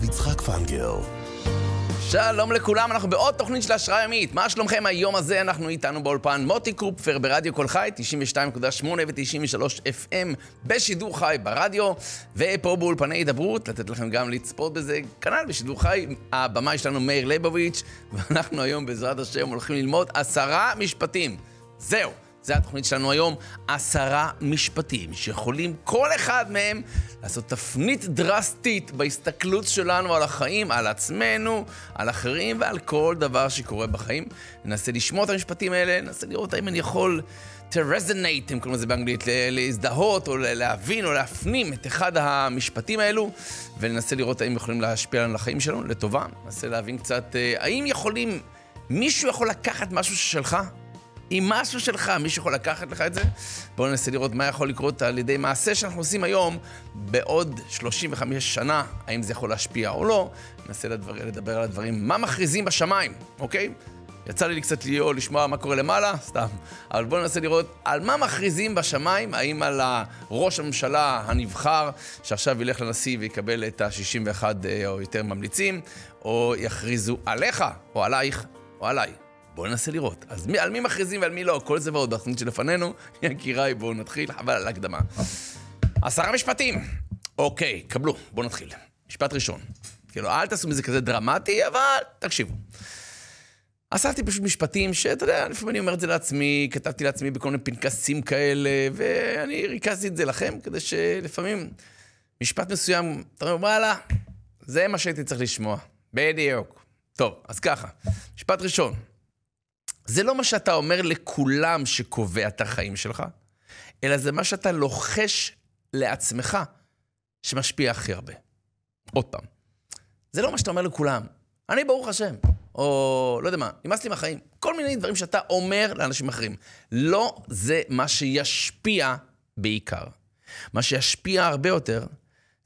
הרב יצחק פנגר. שלום לכולם, אנחנו בעוד תוכנית של השראה ימית. מה שלומכם היום הזה? אנחנו איתנו באולפן מוטי קופפר ברדיו כל חי, 92.8 ו-93 FM בשידור חי ברדיו, ופה באולפני הידברות, לתת לכם גם לצפות בזה, כנ"ל בשידור חי. הבמאי שלנו מאיר ליבוביץ', ואנחנו היום בעזרת השם הולכים ללמוד עשרה משפטים. זהו. זה התוכנית שלנו היום, עשרה משפטים שיכולים כל אחד מהם לעשות תפנית דרסטית בהסתכלות שלנו על החיים, על עצמנו, על אחרים ועל כל דבר שקורה בחיים. ננסה לשמוע את המשפטים האלה, ננסה לראות האם אני יכול to resonate, הם קוראים לזה באנגלית, להזדהות או להבין או להפנים את אחד המשפטים האלו, וננסה לראות האם יכולים להשפיע על החיים שלנו לטובה. ננסה להבין קצת, אה, האם יכולים, מישהו יכול לקחת משהו ששלך? עם משהו שלך, מישהו יכול לקחת לך את זה? בואו ננסה לראות מה יכול לקרות על ידי מעשה שאנחנו עושים היום, בעוד 35 שנה, האם זה יכול להשפיע או לא. ננסה לדבר, לדבר על הדברים, מה מכריזים בשמיים, אוקיי? יצא לי קצת להיות, לשמוע מה קורה למעלה, סתם. אבל בואו ננסה לראות על מה מכריזים בשמיים, האם על ראש הממשלה הנבחר, שעכשיו ילך לנשיא ויקבל את ה-61 אה, או יותר ממליצים, או יכריזו עליך, או עלייך, או עליי. בואו ננסה לראות. אז מי, על מי מכריזים ועל מי לא, כל זה ועוד בתוכנית שלפנינו. יקיריי, בואו נתחיל, חבל על ההקדמה. עשרה משפטים. אוקיי, קבלו, בואו נתחיל. משפט ראשון. כאילו, אל תעשו מזה כזה דרמטי, אבל תקשיבו. אספתי פשוט משפטים שאתה יודע, לפעמים אני אומר את זה לעצמי, כתבתי לעצמי בכל מיני פנקסים כאלה, ואני ריכזתי את זה לכם, כדי שלפעמים משפט מסוים, אתה אומר, וואלה, זה מה שהייתי צריך לשמוע. בדיוק. טוב, אז ככה, משפט ראשון, זה לא מה שאתה אומר לכולם שקובע את החיים שלך, אלא זה מה שאתה לוחש לעצמך שמשפיע הכי הרבה. עוד פעם, זה לא מה שאתה אומר לכולם. אני ברוך השם, או לא יודע מה, נמאס לי מהחיים. כל מיני דברים שאתה אומר לאנשים אחרים. לא זה מה שישפיע בעיקר. מה שישפיע הרבה יותר,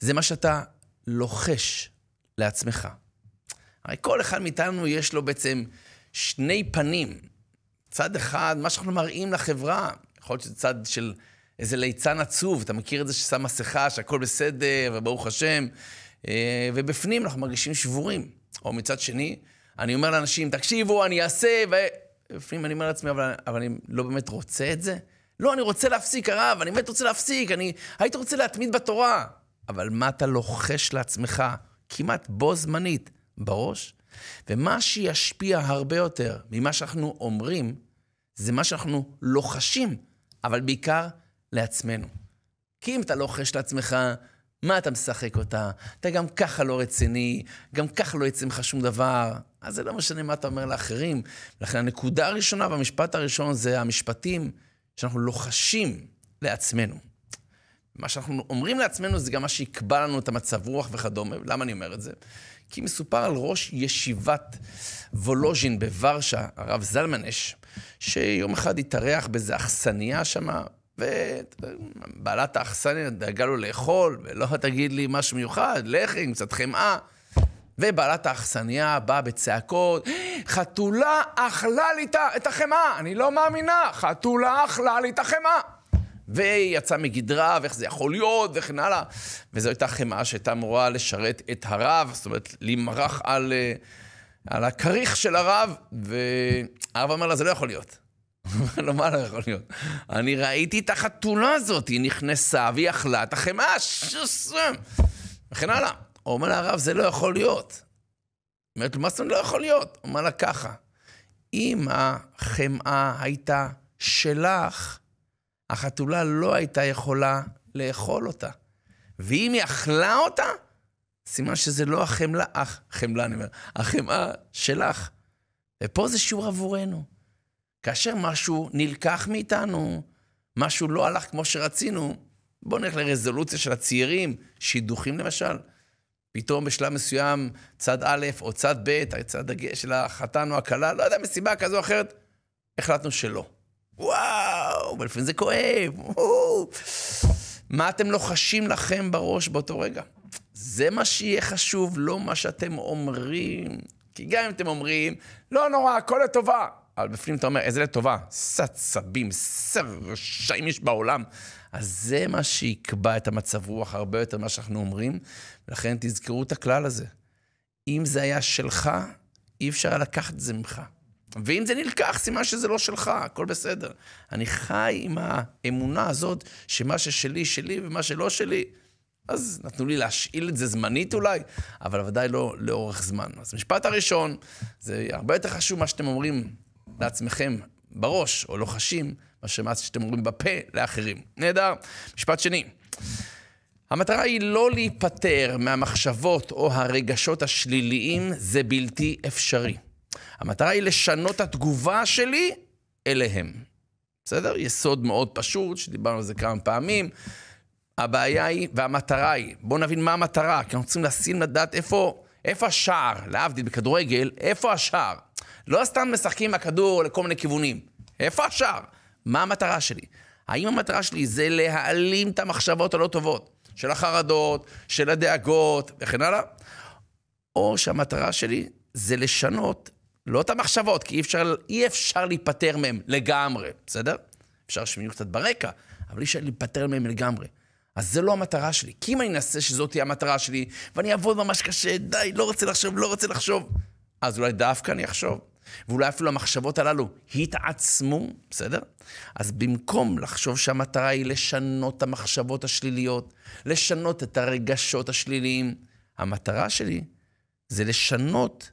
זה מה שאתה לוחש לעצמך. הרי כל אחד מאיתנו יש לו בעצם שני פנים. צד אחד, מה שאנחנו מראים לחברה, יכול להיות שזה צד של איזה ליצן עצוב, אתה מכיר את זה ששם מסכה, שהכל בסדר, וברוך השם, אה, ובפנים אנחנו מרגישים שבורים. או מצד שני, אני אומר לאנשים, תקשיבו, אני אעשה, ובפנים אני אומר לעצמי, אבל, אבל אני לא באמת רוצה את זה. לא, אני רוצה להפסיק, הרב, אני באמת רוצה להפסיק, אני הייתי רוצה להתמיד בתורה. אבל מה אתה לוחש לעצמך, כמעט בו זמנית, בראש ומה שישפיע הרבה יותר ממה שאנחנו אומרים, זה מה שאנחנו לוחשים, אבל בעיקר לעצמנו. כי אם אתה לוחש לעצמך, מה אתה משחק אותה? אתה גם ככה לא רציני, גם ככה לא יצא ממך שום דבר. אז זה לא משנה מה אתה אומר לאחרים. לכן הנקודה הראשונה והמשפט הראשון זה המשפטים שאנחנו לוחשים לעצמנו. מה שאנחנו אומרים לעצמנו זה גם מה שיקבע לנו את המצב רוח וכדומה. למה אני אומר את זה? כי מסופר על ראש ישיבת וולוז'ין בוורשה, הרב זלמנש, שיום אחד התארח באיזה אכסניה שמה, ובעלת האכסניה דאגה לו לאכול, ולא תגיד לי משהו מיוחד, לחם, קצת חמאה. ובעלת האכסניה באה בצעקות, חתולה אכלה לי את החמאה, אני לא מאמינה, חתולה אכלה לי את החמאה. ויצא מגדרה, ואיך זה יכול להיות, וכן הלאה. וזו הייתה חמאה שהייתה אמורה לשרת את הרב, זאת אומרת, להימרח על, אה, על הכריך של הרב, והרב אומר לה, זה לא יכול להיות. לא, מה לא יכול להיות? אני ראיתי את החתולה הזאת, היא נכנסה והיא אכלה את החמאה, שוסם, וכן הלאה. הוא אומר לה הרב, זה לא יכול להיות. אומרת לו, מה זאת אומרת לא יכול להיות? הוא אומר לה ככה, אם החמאה הייתה שלך, החתולה לא הייתה יכולה לאכול אותה. ואם היא אכלה אותה, סימן שזה לא החמלה, אך, חמלה אני אומר, החמאה שלך. ופה זה שיעור עבורנו. כאשר משהו נלקח מאיתנו, משהו לא הלך כמו שרצינו, בואו נלך לרזולוציה של הצעירים, שידוכים למשל. פתאום בשלב מסוים, צד א' או צד ב', הצד של החתן או הכלה, לא יודע, מסיבה כזו או אחרת, החלטנו שלא. וואו! וואו, ולפעמים זה כואב. וואו. מה אתם לוחשים לכם בראש באותו רגע? זה מה שיהיה חשוב, לא מה שאתם אומרים. כי גם אם אתם אומרים, לא נורא, הכל לטובה. אבל בפנים אתה אומר, איזה לטובה? סצבים, סרשעים יש בעולם. אז זה מה שיקבע את המצב רוח הרבה יותר ממה שאנחנו אומרים, ולכן תזכרו את הכלל הזה. אם זה היה שלך, אי אפשר לקחת את זה ממך. ואם זה נלקח, סימן שזה לא שלך, הכל בסדר. אני חי עם האמונה הזאת שמה ששלי, שלי, ומה שלא שלי, אז נתנו לי להשאיל את זה זמנית אולי, אבל ודאי לא לאורך זמן. אז המשפט הראשון, זה הרבה יותר חשוב מה שאתם אומרים לעצמכם בראש, או לוחשים, מאשר מה שאתם אומרים בפה לאחרים. נהדר. משפט שני. המטרה היא לא להיפטר מהמחשבות או הרגשות השליליים, זה בלתי אפשרי. המטרה היא לשנות התגובה שלי אליהם. בסדר? יסוד מאוד פשוט, שדיברנו על זה כמה פעמים. הבעיה היא, והמטרה היא, בואו נבין מה המטרה, כי אנחנו צריכים לשים לדעת איפה, איפה השער, להבדיל בכדורגל, איפה השער. לא סתם משחקים עם הכדור לכל מיני כיוונים. איפה השער? מה המטרה שלי? האם המטרה שלי זה להעלים את המחשבות הלא טובות, של החרדות, של הדאגות וכן הלאה? או שהמטרה שלי זה לשנות לא את המחשבות, כי אי אפשר, אי אפשר להיפטר מהם לגמרי, בסדר? אפשר שהם יהיו קצת ברקע, אבל אי אפשר להיפטר מהם לגמרי. אז זה לא המטרה שלי. כי אם אני אנסה שזאת תהיה המטרה שלי, ואני אעבוד ממש קשה, די, לא רוצה לחשוב, לא רוצה לחשוב, אז אולי דווקא אני אחשוב. ואולי אפילו המחשבות הללו יתעצמו, בסדר? אז במקום לחשוב שהמטרה היא לשנות את המחשבות השליליות, לשנות את הרגשות השליליים, המטרה שלי זה לשנות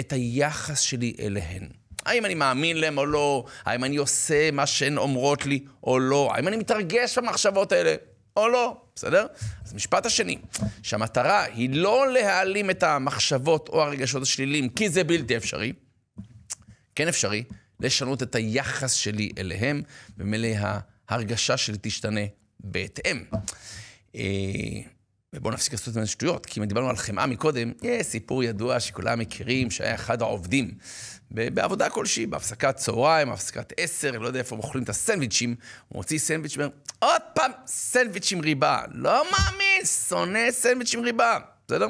את היחס שלי אליהן. האם אני מאמין להן או לא? האם אני עושה מה שהן אומרות לי או לא? האם אני מתרגש במחשבות האלה או לא? בסדר? אז משפט השני, שהמטרה היא לא להעלים את המחשבות או הרגשות השלילים, כי זה בלתי אפשרי. כן אפשרי לשנות את היחס שלי אליהם, ומלא ההרגשה שלי תשתנה בהתאם. אה, ובואו נפסיק לעשות את זה שטויות, כי אם דיברנו על חמאה מקודם, יש סיפור ידוע שכולם מכירים, שהיה אחד העובדים בעבודה כלשהי, בהפסקת צהריים, בהפסקת עשר, לא יודע איפה הם אוכלים את הסנדוויצ'ים, הוא מוציא סנדוויץ' ואומר, עוד פעם סנדוויץ' עם ריבה. לא מאמין, שונא סנדוויץ' עם ריבה. בסדר?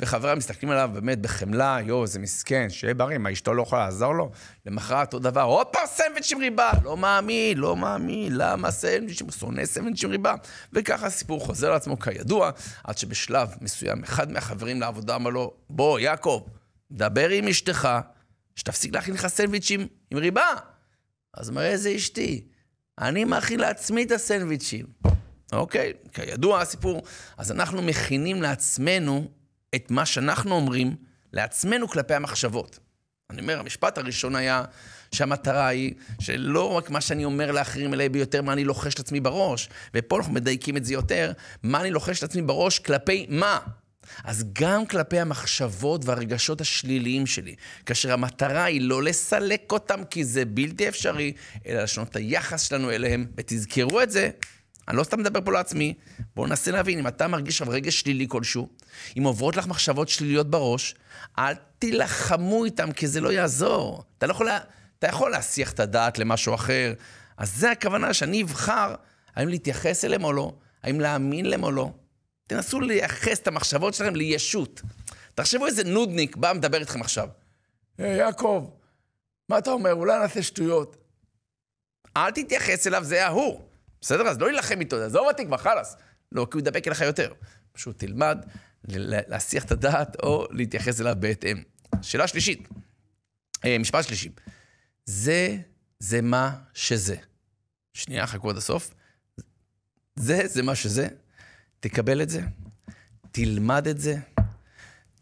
וחבריה מסתכלים עליו באמת בחמלה, יואו, איזה מסכן, שיהיה בריא, מה, אשתו לא יכולה לעזור לו? למחרת אותו דבר, הופה, סנדוויץ' עם ריבה! לא מאמין, לא מאמין, למה סנדוויץ'? הוא שונא סנדוויץ' עם ריבה. וככה הסיפור חוזר לעצמו כידוע, עד שבשלב מסוים אחד מהחברים לעבודה אמר לו, בוא, יעקב, דבר עם אשתך, שתפסיק להכין לך סנדוויץ' עם עם ריבה. אז מראה איזה אשתי, אני מאכין לעצמי את הסנדוויץ'ים. אוקיי, כידוע הסיפור. אז אנחנו מכינים לעצמנו את מה שאנחנו אומרים לעצמנו כלפי המחשבות. אני אומר, המשפט הראשון היה שהמטרה היא שלא רק מה שאני אומר לאחרים, אלא ביותר מה אני לוחש לעצמי בראש. ופה אנחנו מדייקים את זה יותר, מה אני לוחש לעצמי בראש כלפי מה? אז גם כלפי המחשבות והרגשות השליליים שלי, כאשר המטרה היא לא לסלק אותם כי זה בלתי אפשרי, אלא לשנות את היחס שלנו אליהם, ותזכרו את זה אני לא סתם מדבר פה לעצמי. בואו ננסה להבין, אם אתה מרגיש עכשיו רגש שלילי כלשהו, אם עוברות לך מחשבות שליליות בראש, אל תילחמו איתם, כי זה לא יעזור. אתה לא יכול, אתה יכול להסיח את הדעת למשהו אחר. אז זה הכוונה, שאני אבחר האם להתייחס אליהם או לא, האם להאמין להם או לא. תנסו לייחס את המחשבות שלכם לישות. תחשבו איזה נודניק בא מדבר איתכם עכשיו. Hey, יעקב, מה אתה אומר? אולי נעשה שטויות. אל תתייחס אליו, זה ההוא. בסדר? אז לא להילחם איתו, עזוב אותי כבר, חלאס. לא, כי הוא ידבק אליך יותר. פשוט תלמד להסיח את הדעת או להתייחס אליו בהתאם. שאלה שלישית, אה, משפט שלישי. זה, זה מה שזה. שנייה, חכו עד הסוף. זה, זה מה שזה. תקבל את זה, תלמד את זה,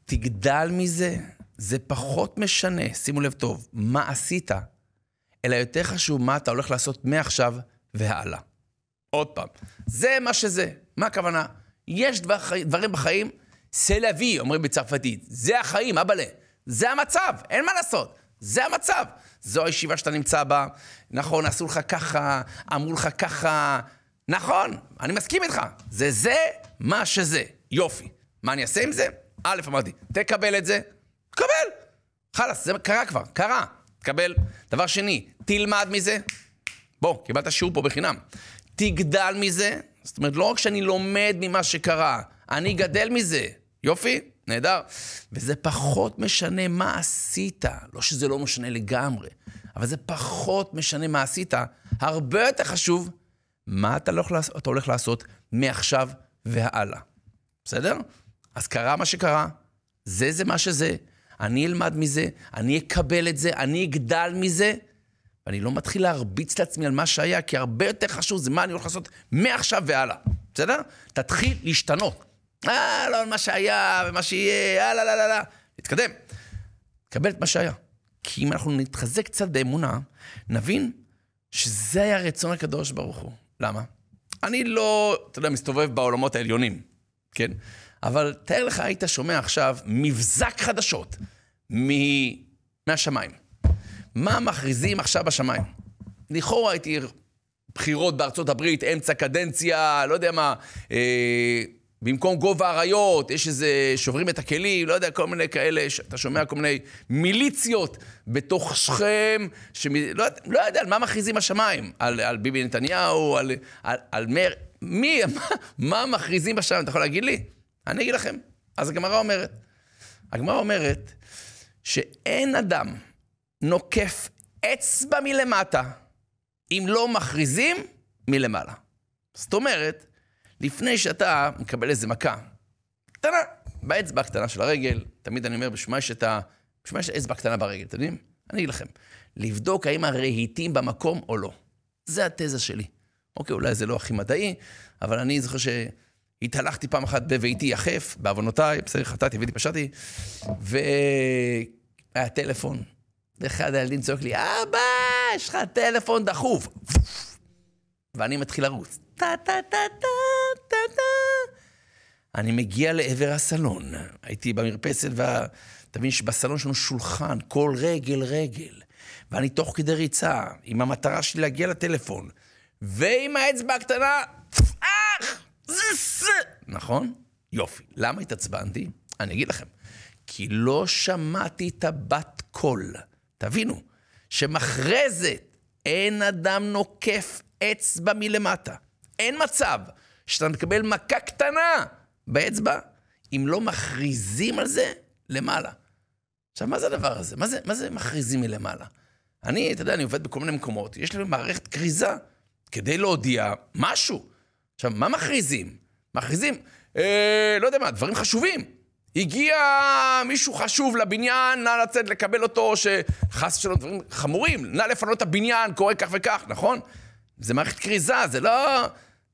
תגדל מזה. זה פחות משנה, שימו לב טוב, מה עשית, אלא יותר חשוב מה אתה הולך לעשות מעכשיו והלאה. עוד פעם, זה מה שזה. מה הכוונה? יש דבר, דברים בחיים, סל אבי, אומרים בצרפתית. זה החיים, אבאלה. זה המצב, אין מה לעשות. זה המצב. זו הישיבה שאתה נמצא בה. נכון, עשו לך ככה, אמרו לך ככה. נכון, אני מסכים איתך. זה זה מה שזה. יופי. מה אני אעשה עם זה? א', אמרתי, תקבל את זה, תקבל. חלאס, זה קרה כבר, קרה. תקבל. דבר שני, תלמד מזה. בוא, קיבלת שיעור פה בחינם. תגדל מזה. זאת אומרת, לא רק שאני לומד ממה שקרה, אני גדל מזה. יופי, נהדר. וזה פחות משנה מה עשית. לא שזה לא משנה לגמרי, אבל זה פחות משנה מה עשית. הרבה יותר חשוב, מה אתה, לא לעשות, אתה הולך לעשות מעכשיו והלאה. בסדר? אז קרה מה שקרה, זה זה מה שזה. אני אלמד מזה, אני אקבל את זה, אני אגדל מזה, ואני לא מתחיל להרביץ לעצמי על מה שהיה, כי הרבה יותר חשוב זה מה אני הולך לעשות מעכשיו והלאה, בסדר? תתחיל להשתנות. אה, לא על מה שהיה ומה שיהיה, אה, לא, לא, לא, לא. נתקדם. קבל את מה שהיה. כי אם אנחנו נתחזק קצת באמונה, נבין שזה היה רצון הקדוש ברוך הוא. למה? אני לא, אתה יודע, מסתובב בעולמות העליונים, כן? אבל תאר לך, היית שומע עכשיו מבזק חדשות מ... מהשמיים. מה מכריזים עכשיו בשמיים? לכאורה הייתי בחירות בארצות הברית, אמצע קדנציה, לא יודע מה, אה, במקום גובה האריות, יש איזה, שוברים את הכלים, לא יודע, כל מיני כאלה, ש... אתה שומע כל מיני מיליציות בתוך שכם, שמ... לא, לא יודע, על מה מכריזים השמיים? על, על ביבי נתניהו, על, על, על מר... מי, מה, מה מכריזים בשמיים? אתה יכול להגיד לי? אני אגיד לכם. אז הגמרא אומרת, הגמרא אומרת שאין אדם נוקף אצבע מלמטה, אם לא מכריזים מלמעלה. זאת אומרת, לפני שאתה מקבל איזה מכה, קטנה, באצבע הקטנה של הרגל, תמיד אני אומר, בשביל מה יש את ה... בשביל מה יש אצבע קטנה ברגל, אתם יודעים? אני אגיד לכם, לבדוק האם הרהיטים במקום או לא. זה התזה שלי. אוקיי, אולי זה לא הכי מדעי, אבל אני זוכר שהתהלכתי פעם אחת בביתי יחף, בעוונותיי, בסדר, חטאתי, הבאתי, פשטתי, והיה טלפון ואחד הילדים צועק לי, אבא, יש לך טלפון דחוף. ואני מתחיל לרוץ. טה-טה-טה-טה-טה-טה. אני מגיע לעבר הסלון. הייתי במרפסת, ואתה מבין שבסלון שלנו שולחן, כל רגל רגל. ואני תוך כדי ריצה, עם המטרה שלי להגיע לטלפון. ועם האצבע הקטנה, אח! נכון? יופי. למה התעצבנתי? אני אגיד לכם. כי לא שמעתי את הבת קול. תבינו, שמחרזת אין אדם נוקף אצבע מלמטה. אין מצב שאתה מקבל מכה קטנה באצבע אם לא מכריזים על זה למעלה. עכשיו, מה זה הדבר הזה? מה זה, מה זה מכריזים מלמעלה? אני, אתה יודע, אני עובד בכל מיני מקומות, יש לי מערכת כריזה כדי להודיע משהו. עכשיו, מה מכריזים? מכריזים, אה, לא יודע מה, דברים חשובים. הגיע מישהו חשוב לבניין, נא לצאת לקבל אותו, שחס ושלום דברים חמורים, נא לפנות את הבניין, קורה כך וכך, נכון? זה מערכת כריזה, זה לא...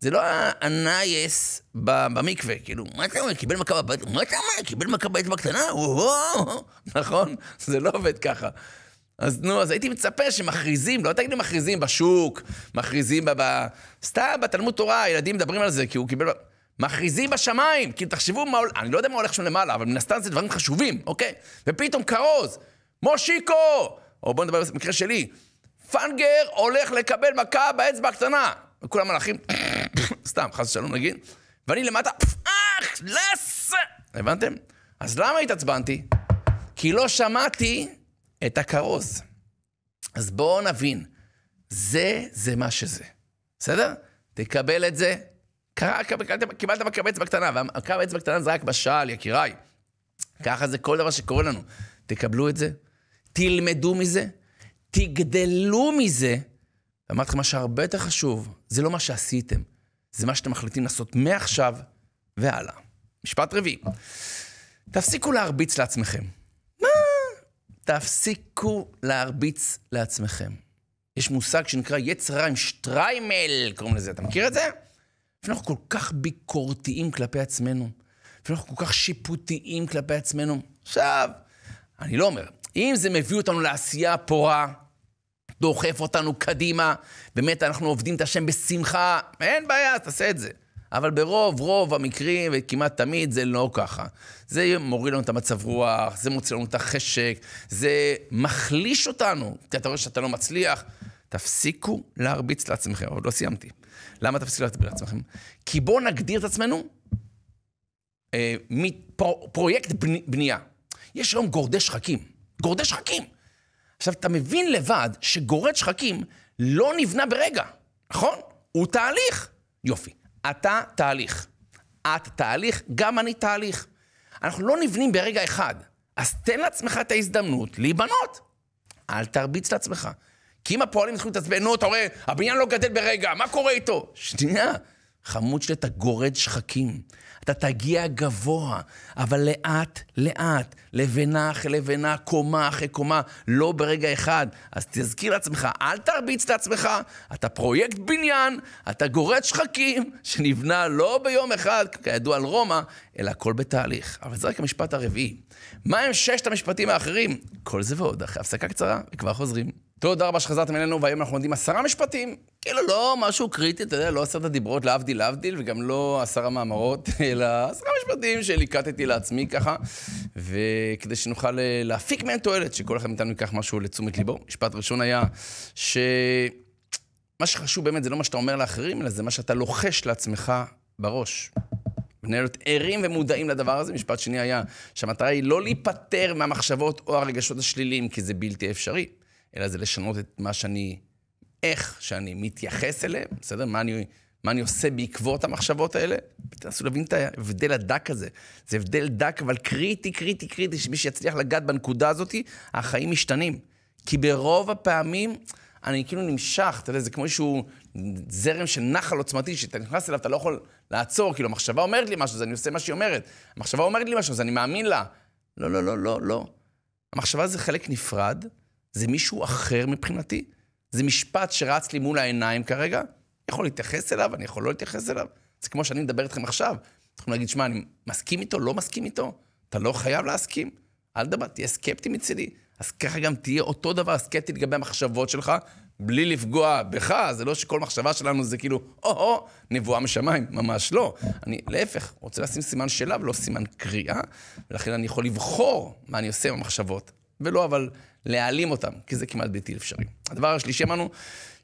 זה לא הנייס במקווה, כאילו, מה אתה אומר, קיבל מכה בבית, מה אתה אומר, קיבל מכה בבית בקטנה, וואו, נכון? זה לא עובד ככה. אז נו, אז הייתי מצפה שמכריזים, לא תגידו מכריזים בשוק, מכריזים ב... סתם, בתלמוד תורה, הילדים מדברים על זה, כי הוא קיבל... מכריזים בשמיים, כי תחשבו מה הולך, אני לא יודע מה הולך שם למעלה, אבל מן הסתם זה דברים חשובים, אוקיי? ופתאום כרוז, מושיקו, או בואו נדבר על במקרה שלי, פנגר הולך לקבל מכה באצבע הקטנה. וכולם מלאכים, סתם, חס ושלום נגיד, ואני למטה, אך, לס... הבנתם? אז למה התעצבנתי? כי לא שמעתי את הכרוז. אז בואו נבין, זה, זה מה שזה. בסדר? תקבל את זה, קיבלת מכבי אצבע קטנה, והמכבי אצבע קטנה זה רק בשעל, יקיריי. ככה זה כל דבר שקורה לנו. תקבלו את זה, תלמדו מזה, תגדלו מזה. אמרתי לכם, מה שהרבה יותר חשוב, זה לא מה שעשיתם, זה מה שאתם מחליטים לעשות מעכשיו והלאה. משפט רביעי, תפסיקו להרביץ לעצמכם. מה? תפסיקו להרביץ לעצמכם. יש מושג שנקרא יצרה עם שטריימל, קוראים לזה. אתה מכיר את זה? אנחנו כל כך ביקורתיים כלפי עצמנו, אנחנו כל כך שיפוטיים כלפי עצמנו. עכשיו, אני לא אומר, אם זה מביא אותנו לעשייה פורה, דוחף אותנו קדימה, באמת אנחנו עובדים את השם בשמחה, אין בעיה, תעשה את זה. אבל ברוב, רוב המקרים, וכמעט תמיד, זה לא ככה. זה מוריד לנו את המצב רוח, זה מוציא לנו את החשק, זה מחליש אותנו, כי אתה רואה שאתה לא מצליח. תפסיקו להרביץ לעצמכם, עוד לא סיימתי. למה תפסיקו להרביץ לעצמכם? כי בואו נגדיר את עצמנו אה, מפרויקט מפר, בני, בנייה. יש היום גורדי שחקים. גורדי שחקים! עכשיו, אתה מבין לבד שגורד שחקים לא נבנה ברגע, נכון? הוא תהליך. יופי. אתה תהליך. את תהליך, גם אני תהליך. אנחנו לא נבנים ברגע אחד. אז תן לעצמך את ההזדמנות להיבנות. אל תרביץ לעצמך. כי אם הפועלים צריכים להתעצבן, נו, אתה רואה, הבניין לא גדל ברגע, מה קורה איתו? שנייה. חמוד שלי, אתה גורד שחקים. אתה תגיע גבוה, אבל לאט-לאט, לבנה אחרי לבנה, קומה אחרי קומה, לא ברגע אחד. אז תזכיר לעצמך, אל תרביץ לעצמך, אתה פרויקט בניין, אתה גורד שחקים, שנבנה לא ביום אחד, כידוע על רומא, אלא הכל בתהליך. אבל זה רק המשפט הרביעי. מה הם ששת המשפטים האחרים? כל זה ועוד, אחרי הפסקה קצרה, וכבר חוזרים. תודה רבה שחזרתם אלינו, והיום אנחנו עומדים עשרה משפטים. כאילו, לא משהו קריטי, אתה יודע, לא עשרת הדיברות, להבדיל להבדיל, וגם לא עשרה מאמרות, אלא עשרה משפטים שליקטתי לעצמי ככה, וכדי שנוכל אה, להפיק מהם תועלת, שכל אחד מאיתנו ייקח משהו לתשומת ליבו. משפט ראשון היה שמה שחשוב באמת זה לא מה שאתה אומר לאחרים, אלא זה מה שאתה לוחש לעצמך בראש. להיות ערים ומודעים לדבר הזה. משפט שני היה שהמטרה היא לא להיפטר מהמחשבות או הרגשות השליליים, כי זה בלתי אפשרי. אלא זה לשנות את מה שאני, איך שאני מתייחס אליהם, בסדר? מה אני, מה אני עושה בעקבות המחשבות האלה? תנסו להבין את ההבדל הדק הזה. זה הבדל דק, אבל קריטי, קריטי, קריטי, שמי שיצליח לגעת בנקודה הזאת, החיים משתנים. כי ברוב הפעמים אני כאילו נמשך, אתה יודע, זה כמו איזשהו זרם של נחל עוצמתי, שאתה נכנס אליו, אתה לא יכול לעצור, כאילו, המחשבה אומרת לי משהו, אז אני עושה מה שהיא אומרת. המחשבה אומרת לי משהו, אז אני מאמין לה. לא, לא, לא, לא, לא. המחשבה זה חלק נפרד, זה מישהו אחר מבחינתי? זה משפט שרץ לי מול העיניים כרגע? אני יכול להתייחס אליו, אני יכול לא להתייחס אליו. זה כמו שאני מדבר איתכם עכשיו. אתם יכולים להגיד, שמע, אני מסכים איתו, לא מסכים איתו? אתה לא חייב להסכים. אל תדבר, תהיה סקפטי מצידי. אז ככה גם תהיה אותו דבר סקפטי לגבי המחשבות שלך, בלי לפגוע בך, זה לא שכל מחשבה שלנו זה כאילו, או-הו, נבואה משמיים, ממש לא. אני להפך, רוצה לשים סימן שאלה ולא סימן קריאה, ולכן אני יכול לבחור מה אני עושה עם המחשבות, ולא אבל להעלים אותם, כי זה כמעט בלתי אפשרי. הדבר השלישי אמרנו,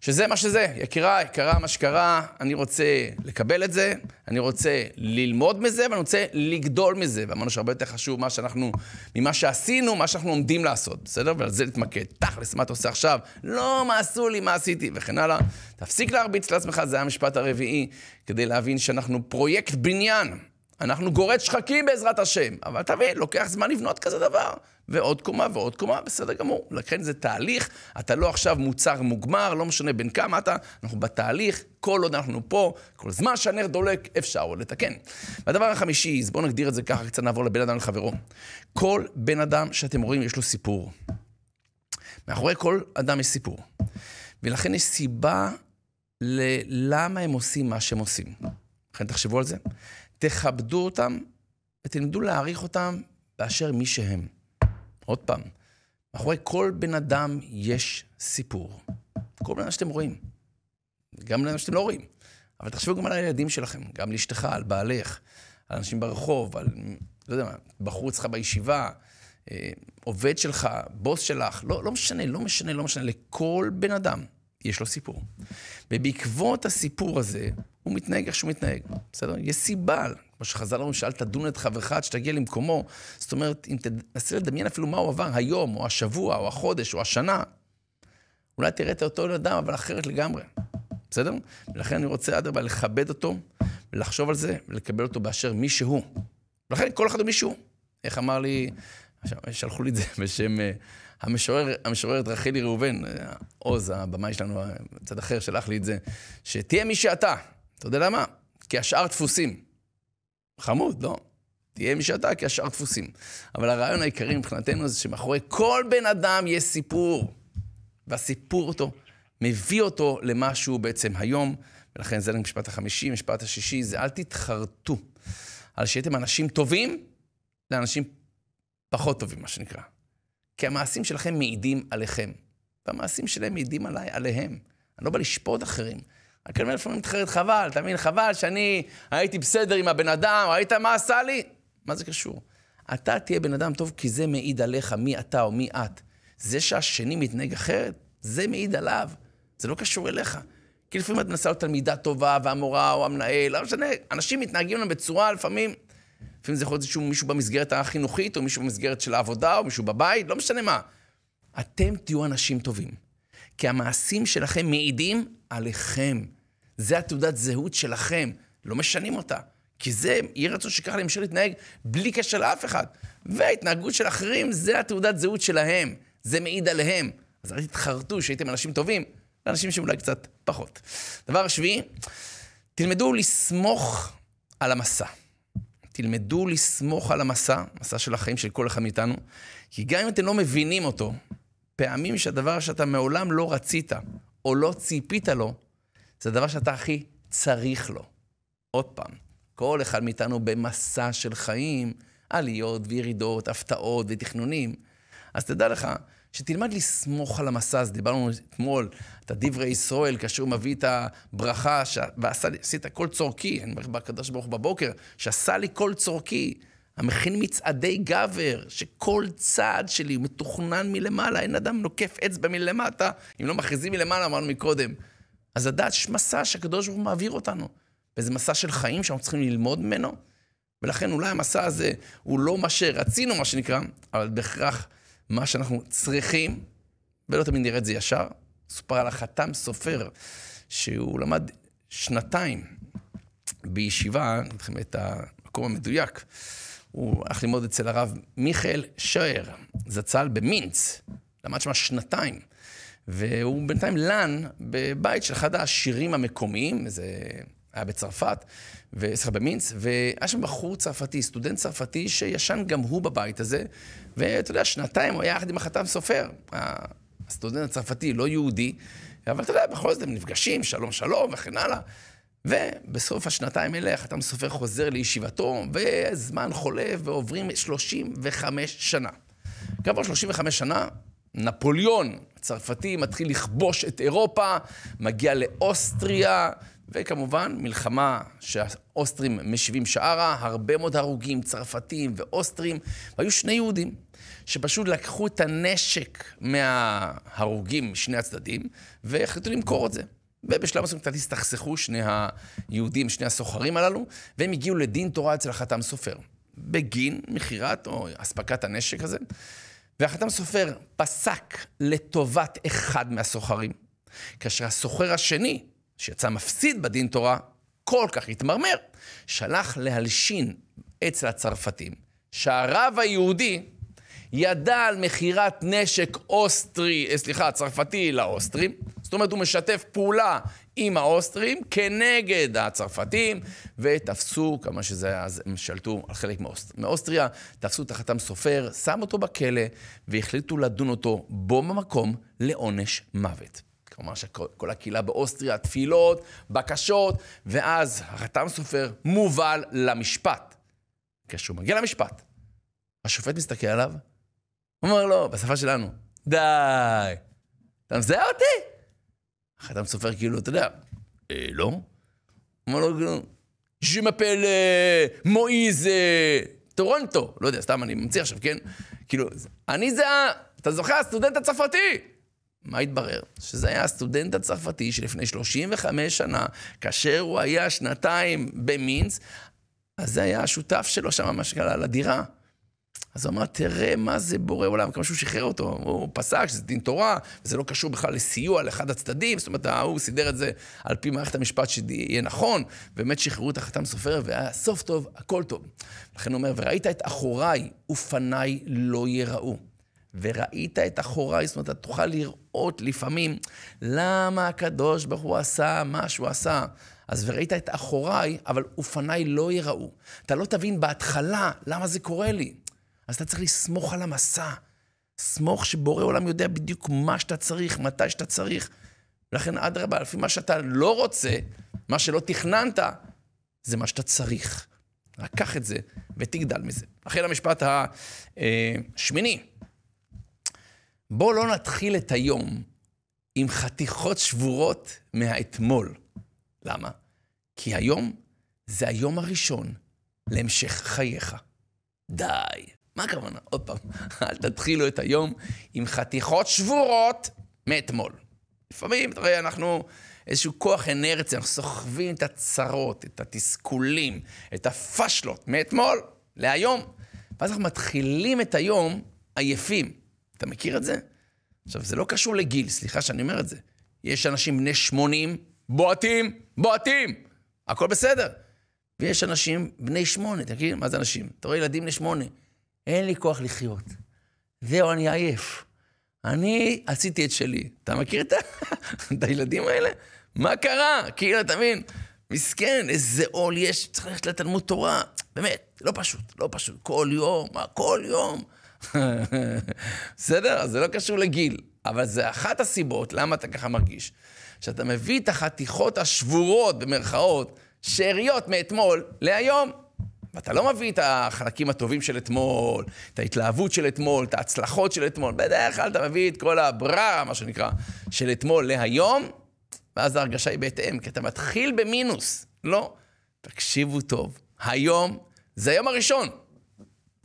שזה מה שזה, יקירה, יקרה מה שקרה, אני רוצה לקבל את זה, אני רוצה ללמוד מזה, ואני רוצה לגדול מזה. ואמרנו שהרבה יותר חשוב מה שאנחנו, ממה שעשינו, מה שאנחנו עומדים לעשות, בסדר? ועל זה להתמקד. תכלס, מה אתה עושה עכשיו? לא, מה עשו לי, מה עשיתי, וכן הלאה. תפסיק להרביץ לעצמך, זה המשפט הרביעי, כדי להבין שאנחנו פרויקט בניין. אנחנו גורד שחקים בעזרת השם. אבל תבין, לוקח זמן לבנות כזה דבר. ועוד קומה ועוד קומה, בסדר גמור. לכן זה תהליך, אתה לא עכשיו מוצר מוגמר, לא משנה בין כמה אתה, אנחנו בתהליך, כל עוד אנחנו פה, כל זמן שהנר דולק, אפשר עוד לתקן. והדבר החמישי, אז בואו נגדיר את זה ככה, קצת נעבור לבן אדם לחברו. כל בן אדם שאתם רואים, יש לו סיפור. מאחורי כל אדם יש סיפור. ולכן יש סיבה ללמה הם עושים מה שהם עושים. לכן תחשבו על זה. תכבדו אותם ותלמדו להעריך אותם באשר מי שהם. עוד פעם, מאחורי כל בן אדם יש סיפור. כל בן אדם שאתם רואים. גם בן אדם שאתם לא רואים. אבל תחשבו גם על הילדים שלכם, גם לאשתך, על בעלך, על אנשים ברחוב, על, לא יודע מה, בחור אצלך בישיבה, אה, עובד שלך, בוס שלך, לא, לא משנה, לא משנה, לא משנה, לכל בן אדם יש לו סיפור. ובעקבות הסיפור הזה, הוא מתנהג איך שהוא מתנהג, בסדר? יש סיבה, כמו שחז"ל אמרו, שאל תדון את חברך עד שתגיע למקומו. זאת אומרת, אם תנסה לדמיין אפילו מה הוא עבר היום, או השבוע, או החודש, או השנה, אולי תראה את אותו אדם, אבל אחרת לגמרי, בסדר? ולכן אני רוצה, אדרבה, לכבד אותו, ולחשוב על זה, ולקבל אותו באשר מי שהוא. ולכן כל אחד הוא מישהו. איך אמר לי, שלחו לי את זה בשם... אה, המשורר, המשוררת רחלי ראובן, עוז, הבמאי שלנו, צד אחר, שלח לי את זה, שתהיה מי שאתה. אתה יודע למה? כי השאר דפוסים. חמוד, לא? תהיה מי שאתה, כי השאר דפוסים. אבל הרעיון העיקרי מבחינתנו זה שמאחורי כל בן אדם יש סיפור, והסיפור אותו מביא אותו למה שהוא בעצם היום, ולכן זה למשפט החמישי, משפט השישי, זה אל תתחרטו על שהייתם אנשים טובים לאנשים פחות טובים, מה שנקרא. כי המעשים שלכם מעידים עליכם, והמעשים שלהם מעידים עליי, עליהם. אני לא בא לשפוט אחרים. רק אני אומר לפעמים מתחרט, חבל, אתה מבין? חבל שאני הייתי בסדר עם הבן אדם, ראית מה עשה לי? מה זה קשור? אתה תהיה בן אדם טוב כי זה מעיד עליך, מי אתה או מי את. זה שהשני מתנהג אחרת, זה מעיד עליו. זה לא קשור אליך. כי לפעמים את מנסה להיות תלמידה טובה, והמורה או המנהל, לא משנה, אנשים מתנהגים לנו בצורה לפעמים לפעמים זה יכול להיות מישהו במסגרת החינוכית, או מישהו במסגרת של העבודה, או מישהו בבית, לא משנה מה. אתם תהיו אנשים טובים. כי המעשים שלכם מעידים עליכם. זה התעודת זהות שלכם, לא משנים אותה. כי זה, יהיה רצון שככה ימשיך להתנהג בלי קשר לאף אחד. וההתנהגות של אחרים, זה התעודת זהות שלהם. זה מעיד עליהם. אז אל תתחרטו שהייתם אנשים טובים, לאנשים שאולי קצת פחות. דבר שביעי, תלמדו לסמוך על המסע. תלמדו לסמוך על המסע, מסע של החיים של כל אחד מאיתנו, כי גם אם אתם לא מבינים אותו, פעמים שהדבר שאתה מעולם לא רצית או לא ציפית לו, זה הדבר שאתה הכי צריך לו. עוד פעם, כל אחד מאיתנו במסע של חיים, עליות וירידות, הפתעות ותכנונים. אז תדע לך שתלמד לסמוך על המסע הזה. דיברנו אתמול, את הדברי ישראל, כאשר הוא מביא את הברכה, ש... ועשית כל צורכי, אני אומר בקדוש ברוך הוא בבוקר, שעשה לי כל צורכי, המכין מצעדי גבר, שכל צעד שלי הוא מתוכנן מלמעלה, אין אדם נוקף אצבע מלמטה, אם לא מכריזים מלמעלה, אמרנו מקודם. אז לדעת יש מסע שהקדוש ברוך הוא מעביר אותנו, וזה מסע של חיים שאנחנו צריכים ללמוד ממנו, ולכן אולי המסע הזה הוא לא מה שרצינו, מה שנקרא, אבל בהכרח... מה שאנחנו צריכים, ולא תמיד נראה את זה ישר. סופר על החתם סופר, שהוא למד שנתיים בישיבה, אני אתכם את המקום המדויק. הוא הלך ללמוד אצל הרב מיכאל שער, זצ"ל במינץ. למד שם שנתיים. והוא בינתיים לן בבית של אחד השירים המקומיים, איזה היה בצרפת, סליחה במינץ, והיה שם בחור צרפתי, סטודנט צרפתי, שישן גם הוא בבית הזה, ואתה יודע, שנתיים הוא היה יחד עם החתם סופר, הסטודנט הצרפתי, לא יהודי, אבל אתה יודע, בכל זאת הם נפגשים, שלום שלום וכן הלאה. ובסוף השנתיים האלה החתם סופר חוזר לישיבתו, וזמן חולף ועוברים 35 שנה. כעבור 35 שנה, נפוליאון הצרפתי מתחיל לכבוש את אירופה, מגיע לאוסטריה, וכמובן, מלחמה שהאוסטרים משיבים שערה, הרבה מאוד הרוגים, צרפתים ואוסטרים, והיו שני יהודים שפשוט לקחו את הנשק מההרוגים משני הצדדים, והחליטו למכור את זה. ובשלב מסוים קצת הסתכסכו שני היהודים, שני הסוחרים הללו, והם הגיעו לדין תורה אצל החתם סופר. בגין מכירת או אספקת הנשק הזה. והחתם סופר פסק לטובת אחד מהסוחרים, כאשר הסוחר השני שיצא מפסיד בדין תורה, כל כך התמרמר, שלח להלשין אצל הצרפתים שהרב היהודי ידע על מכירת נשק אוסטרי, אה, סליחה, צרפתי לאוסטרים. זאת אומרת, הוא משתף פעולה עם האוסטרים כנגד הצרפתים, ותפסו, כמה שזה היה, אז הם שלטו על חלק מאוסט... מאוסטריה, תפסו את החתם סופר, שם אותו בכלא, והחליטו לדון אותו בו במקום לעונש מוות. כלומר שכל הקהילה באוסטריה, תפילות, בקשות, ואז החתם סופר מובל למשפט. כשהוא מגיע למשפט, השופט מסתכל עליו, הוא אומר לו, בשפה שלנו, די, אתה מזהה אותי? החתם סופר כאילו, אתה יודע, אה, לא. הוא אומר לו, כאילו, ז'י מואיז אה, אה, טורונטו, לא יודע, סתם אני ממציא עכשיו, כן? כאילו, אני זה ה... אתה זוכר, הסטודנט הצרפתי! מה התברר? שזה היה הסטודנט הצרפתי שלפני 35 שנה, כאשר הוא היה שנתיים במינץ, אז זה היה השותף שלו שם, מה שקרה, לדירה. אז הוא אמר, תראה, מה זה בורא עולם? כמה שהוא שחרר אותו, הוא פסק שזה דין תורה, וזה לא קשור בכלל לסיוע לאחד הצדדים, זאת אומרת, ההוא סידר את זה על פי מערכת המשפט שיהיה נכון, באמת שחררו את החתם סופר, והיה סוף טוב, הכל טוב. לכן הוא אומר, וראית את אחוריי, ופניי לא יראו. וראית את אחוריי, זאת אומרת, אתה תוכל לראות לפעמים למה הקדוש ברוך הוא עשה מה שהוא עשה. אז וראית את אחוריי, אבל אופניי לא ייראו. אתה לא תבין בהתחלה למה זה קורה לי. אז אתה צריך לסמוך על המסע. סמוך שבורא עולם יודע בדיוק מה שאתה צריך, מתי שאתה צריך. ולכן, אדרבה, לפי מה שאתה לא רוצה, מה שלא תכננת, זה מה שאתה צריך. רק קח את זה ותגדל מזה. לכן המשפט השמיני. בואו לא נתחיל את היום עם חתיכות שבורות מהאתמול. למה? כי היום זה היום הראשון להמשך חייך. די. מה הכוונה? עוד פעם, אל תתחילו את היום עם חתיכות שבורות מאתמול. לפעמים, אתה רואה, אנחנו איזשהו כוח אנרציה, אנחנו סוחבים את הצרות, את התסכולים, את הפשלות מאתמול להיום. ואז אנחנו מתחילים את היום עייפים. אתה מכיר את זה? עכשיו, זה לא קשור לגיל, סליחה שאני אומר את זה. יש אנשים בני 80, בועטים, בועטים, הכל בסדר. ויש אנשים בני שמונה, אתה מכיר? מה זה אנשים? אתה רואה ילדים בני שמונה, אין לי כוח לחיות. זהו, אני עייף. אני עשיתי את שלי. אתה מכיר את, את הילדים האלה? מה קרה? כאילו, אתה מבין? מסכן, איזה עול יש, צריך ללכת לתלמוד תורה. באמת, לא פשוט, לא פשוט. כל יום, מה, כל יום? בסדר? זה לא קשור לגיל, אבל זה אחת הסיבות למה אתה ככה מרגיש. שאתה מביא את החתיכות השבורות, במרכאות, שאריות מאתמול להיום. ואתה לא מביא את החלקים הטובים של אתמול, את ההתלהבות של אתמול, את ההצלחות של אתמול. בדרך כלל אתה מביא את כל הבררה, מה שנקרא, של אתמול להיום, ואז ההרגשה היא בהתאם, כי אתה מתחיל במינוס. לא, תקשיבו טוב, היום זה היום הראשון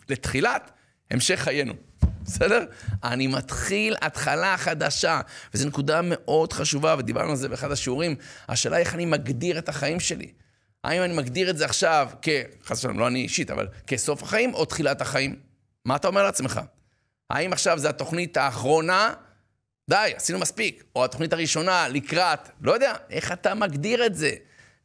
לתחילת המשך חיינו. בסדר? אני מתחיל התחלה חדשה, וזו נקודה מאוד חשובה, ודיברנו על זה באחד השיעורים. השאלה איך אני מגדיר את החיים שלי. האם אני מגדיר את זה עכשיו כ... חס ושלום, לא אני אישית, אבל כסוף החיים או תחילת החיים? מה אתה אומר לעצמך? האם עכשיו זו התוכנית האחרונה? די, עשינו מספיק. או התוכנית הראשונה, לקראת, לא יודע. איך אתה מגדיר את זה?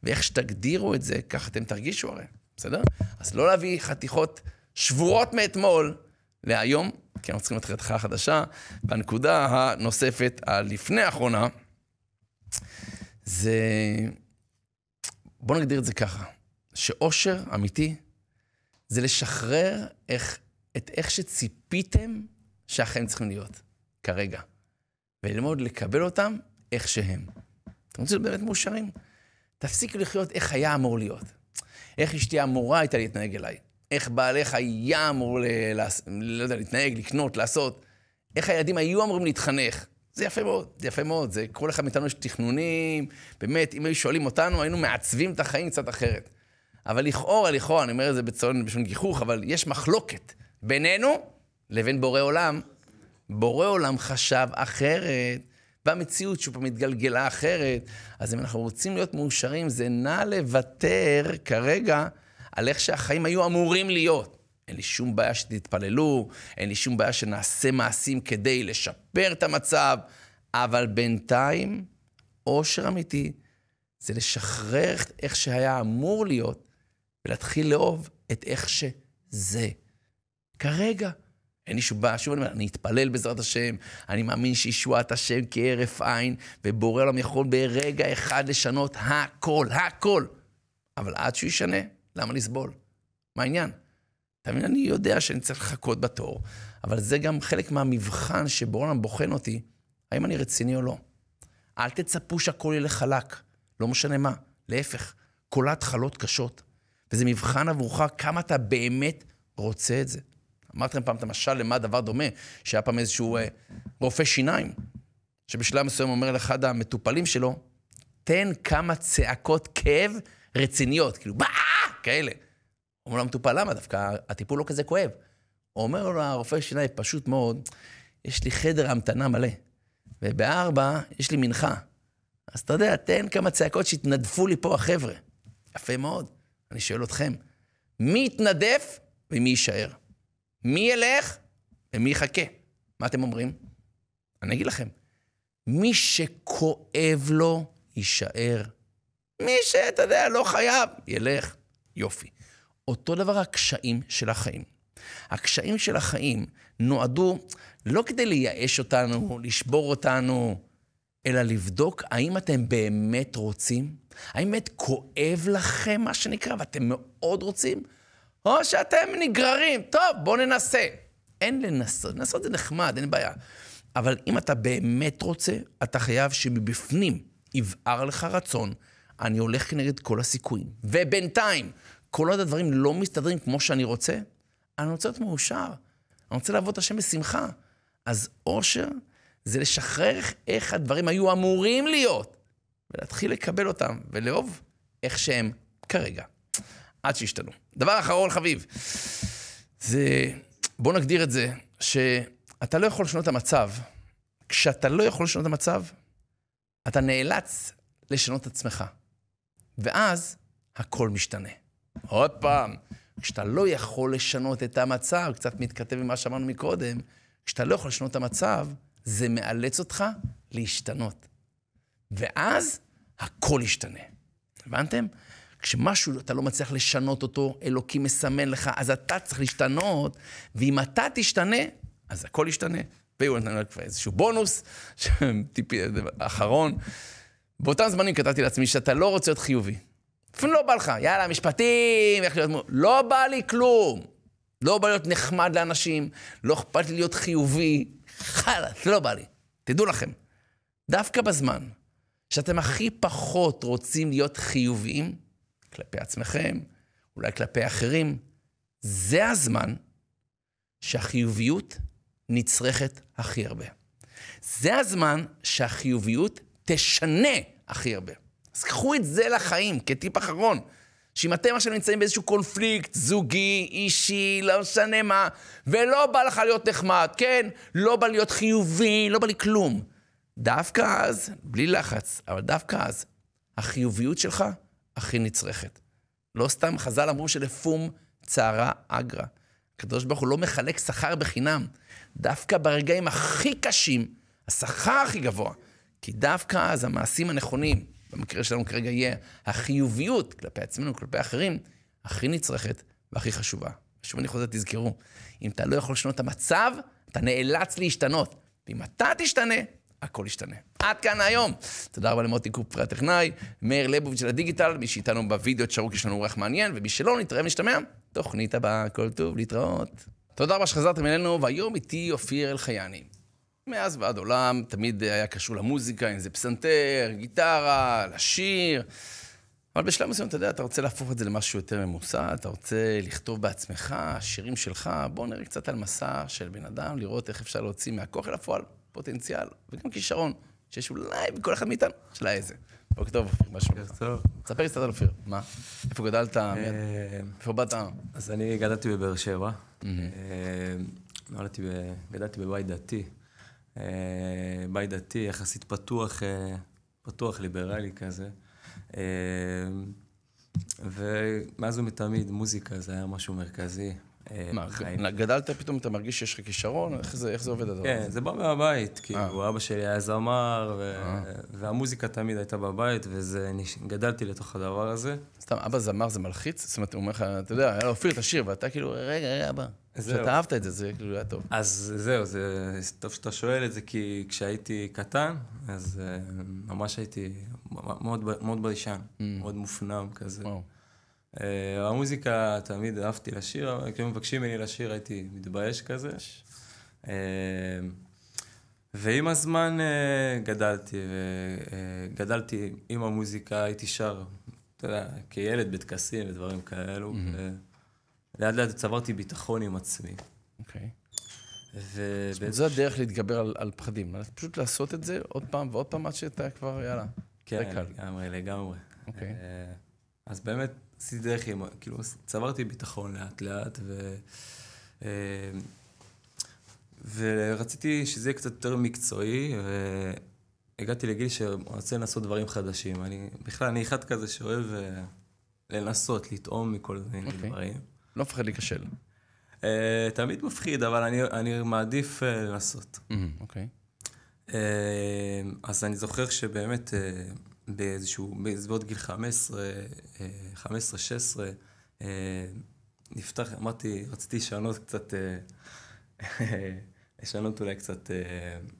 ואיך שתגדירו את זה, כך אתם תרגישו הרי, בסדר? אז לא להביא חתיכות שבורות מאתמול, להיום, כי אנחנו צריכים להתחיל התחלה החדשה, והנקודה הנוספת, הלפני האחרונה, זה... בוא נגדיר את זה ככה, שאושר אמיתי זה לשחרר איך, את איך שציפיתם שהחיים צריכים להיות כרגע, וללמוד לקבל אותם איך שהם. אתם רוצים להיות באמת מאושרים? תפסיקו לחיות איך היה אמור להיות, איך אשתי אמורה הייתה להתנהג אליי, איך בעליך היה אמור, ל- לא יודע, להתנהג, לקנות, לעשות, איך הילדים היו אמורים להתחנך. זה יפה מאוד, זה יפה מאוד, זה כל אחד מאיתנו יש תכנונים, באמת, אם היו שואלים אותנו, היינו מעצבים את החיים קצת אחרת. אבל לכאורה, לכאורה, אני אומר את זה בצורה, בשום גיחוך, אבל יש מחלוקת בינינו לבין בורא עולם. בורא עולם חשב אחרת, והמציאות שוב פעם אחרת. אז אם אנחנו רוצים להיות מאושרים, זה נא לוותר כרגע על איך שהחיים היו אמורים להיות. אין לי שום בעיה שתתפללו, אין לי שום בעיה שנעשה מעשים כדי לשפר את המצב, אבל בינתיים, אושר אמיתי זה לשחרר איך שהיה אמור להיות ולהתחיל לאהוב את איך שזה. כרגע. אין לי שום בעיה, שוב אני אומר, אני אתפלל בעזרת השם, אני מאמין שישועת השם כהרף עין, ובורא עולם יכול ברגע אחד לשנות הכל, הכל. אבל עד שהוא ישנה, למה לסבול? מה העניין? אתה מבין? אני יודע שאני צריך לחכות בתור, אבל זה גם חלק מהמבחן שבורלנד בוחן אותי, האם אני רציני או לא. אל תצפו שהכול ילך חלק, לא משנה מה. להפך, כל ההתחלות קשות. וזה מבחן עבורך כמה אתה באמת רוצה את זה. אמרתי לכם פעם את המשל למה הדבר דומה, שהיה פעם איזשהו אה, רופא שיניים, שבשלב מסוים אומר לאחד המטופלים שלו, תן כמה צעקות כאב רציניות, כאילו, באה! כאלה. אומר לו המטופל, למה? דווקא הטיפול לא כזה כואב. אומר לו הרופא שיניים, פשוט מאוד, יש לי חדר המתנה מלא, ובארבע יש לי מנחה. אז אתה יודע, תן כמה צעקות שהתנדפו לי פה החבר'ה. יפה מאוד. אני שואל אתכם, מי יתנדף ומי יישאר? מי ילך ומי יחכה? מה אתם אומרים? אני אגיד לכם, מי שכואב לו, יישאר. מי שאתה יודע, לא חייב, ילך. יופי. אותו דבר הקשיים של החיים. הקשיים של החיים נועדו לא כדי לייאש אותנו, לשבור אותנו, אלא לבדוק האם אתם באמת רוצים, האם באמת כואב לכם, מה שנקרא, ואתם מאוד רוצים, או שאתם נגררים, טוב, בואו ננסה. אין לנסות, לנסות זה נחמד, אין בעיה. אבל אם אתה באמת רוצה, אתה חייב שמבפנים יבער לך רצון אני הולך כנגד כל הסיכויים. ובינתיים, כל עוד הדברים לא מסתדרים כמו שאני רוצה, אני רוצה להיות מאושר. אני רוצה לעבוד את השם בשמחה. אז אושר זה לשחרר איך הדברים היו אמורים להיות, ולהתחיל לקבל אותם ולאהוב איך שהם כרגע, עד שישתנו. דבר אחרון, חביב, זה, בוא נגדיר את זה, שאתה לא יכול לשנות את המצב. כשאתה לא יכול לשנות את המצב, אתה נאלץ לשנות את עצמך. ואז הכל משתנה. עוד פעם, כשאתה לא יכול לשנות את המצב, קצת מתכתב עם מה שאמרנו מקודם, כשאתה לא יכול לשנות את המצב, זה מאלץ אותך להשתנות. ואז הכל ישתנה. הבנתם? כשמשהו אתה לא מצליח לשנות אותו, אלוקים מסמן לך, אז אתה צריך להשתנות, ואם אתה תשתנה, אז הכל ישתנה. והוא נתן לנו כבר איזשהו בונוס, אחרון. באותם זמנים כתבתי לעצמי שאתה לא רוצה להיות חיובי. אפילו לא בא לך, יאללה, משפטים, איך להיות... לא בא לי כלום. לא בא להיות נחמד לאנשים, לא אכפת לי להיות חיובי, חלאס, לא בא לי. תדעו לכם, דווקא בזמן שאתם הכי פחות רוצים להיות חיוביים, כלפי עצמכם, אולי כלפי אחרים, זה הזמן שהחיוביות נצרכת הכי הרבה. זה הזמן שהחיוביות תשנה הכי הרבה. אז קחו את זה לחיים, כטיפ אחרון. שאם אתם עכשיו נמצאים באיזשהו קונפליקט זוגי, אישי, לא משנה מה, ולא בא לך להיות נחמד, כן? לא בא להיות חיובי, לא בא לי כלום. דווקא אז, בלי לחץ, אבל דווקא אז, החיוביות שלך הכי נצרכת. לא סתם חז"ל אמרו שלפום צערה אגרא. הקדוש ברוך הוא לא מחלק שכר בחינם. דווקא ברגעים הכי קשים, השכר הכי גבוה, כי דווקא אז המעשים הנכונים, במקרה שלנו כרגע יהיה החיוביות כלפי עצמנו, כלפי אחרים, הכי נצרכת והכי חשובה. שוב אני חוזר, תזכרו, אם אתה לא יכול לשנות את המצב, אתה נאלץ להשתנות. ואם אתה תשתנה, הכל ישתנה. עד כאן היום. תודה רבה למוטי קופרי הטכנאי, מאיר ליבוביץ' של הדיגיטל, מי שאיתנו בווידאו תשארו כי יש לנו אורח מעניין, ומי שלא, נתראה ונשתמע, תוכנית הבאה, כל טוב, להתראות. תודה רבה שחזרתם אלינו, והיום איתי אופיר אלחייני. מאז ועד עולם תמיד היה קשור למוזיקה, אם זה פסנתר, גיטרה, לשיר. אבל בשלב מסוים, אתה יודע, אתה רוצה להפוך את זה למשהו יותר ממוסע, אתה רוצה לכתוב בעצמך, שירים שלך. בואו נראה קצת על מסע של בן אדם, לראות איך אפשר להוציא מהכוח אל הפועל פוטנציאל, וגם כישרון, שיש אולי בכל אחד מאיתנו, שאלה איזה. בוקר טוב, אופיר, מה שלומך? טוב. תספר לי קצת על אופיר. מה? איפה גדלת? אה, איפה באת? אז אני גדלתי בבאר שבע. אה, נולדתי, גדלתי בבית דתי. אה, בית דתי, יחסית פתוח, אה, פתוח ליברלי כזה. אה, ומאז ומתמיד מוזיקה זה היה משהו מרכזי. מה, גדלת פתאום, אתה מרגיש שיש לך כישרון? איך זה, איך זה עובד הדבר כן, הזה? כן, זה בא מהבית, כאילו, אה. אבא שלי היה זמר, ו... אה. והמוזיקה תמיד הייתה בבית, וגדלתי לתוך הדבר הזה. סתם, אבא זמר זה מלחיץ? זאת אומרת, הוא אומר לך, אתה יודע, היה לו אופיר, תשיר, ואתה כאילו, רגע, רגע, אבא, שאתה אהבת את זה, זה כאילו היה טוב. אז זהו, זה טוב שאתה שואל את זה, כי כשהייתי קטן, אז אה, ממש הייתי מאוד, מאוד ביישן, mm. מאוד מופנם כזה. וואו. Uh, המוזיקה, תמיד אהבתי לשיר, אבל כשהם מבקשים ממני לשיר הייתי מתבייש כזה. Uh, ועם הזמן uh, גדלתי, וגדלתי uh, עם המוזיקה, הייתי שר, אתה יודע, כילד בטקסים ודברים כאלו. Mm-hmm. ו... לאט לאט צברתי ביטחון עם עצמי. אוקיי. Okay. זו הדרך להתגבר על, על פחדים. פשוט לעשות את זה עוד פעם ועוד פעם עד שאתה כבר, יאללה, כן, לגמרי, לגמרי. אוקיי. אה, אז באמת עשיתי דרך עם, כאילו, צברתי ביטחון לאט לאט, ו... אה, ורציתי שזה יהיה קצת יותר מקצועי, והגעתי לגיל שרוצה לנסות דברים חדשים. אני, בכלל, אני אחד כזה שאוהב אה, לנסות, לטעום מכל מיני okay. אוקיי. דברים. לא מפחד להיכשל. Uh, תמיד מפחיד, אבל אני, אני מעדיף uh, לנסות. Mm-hmm, אוקיי. Mm, okay. uh, אז אני זוכר שבאמת uh, באיזשהו, בעזבות גיל 15, uh, 15, 16, uh, נפתח, אמרתי, רציתי לשנות קצת, לשנות אולי קצת Uh,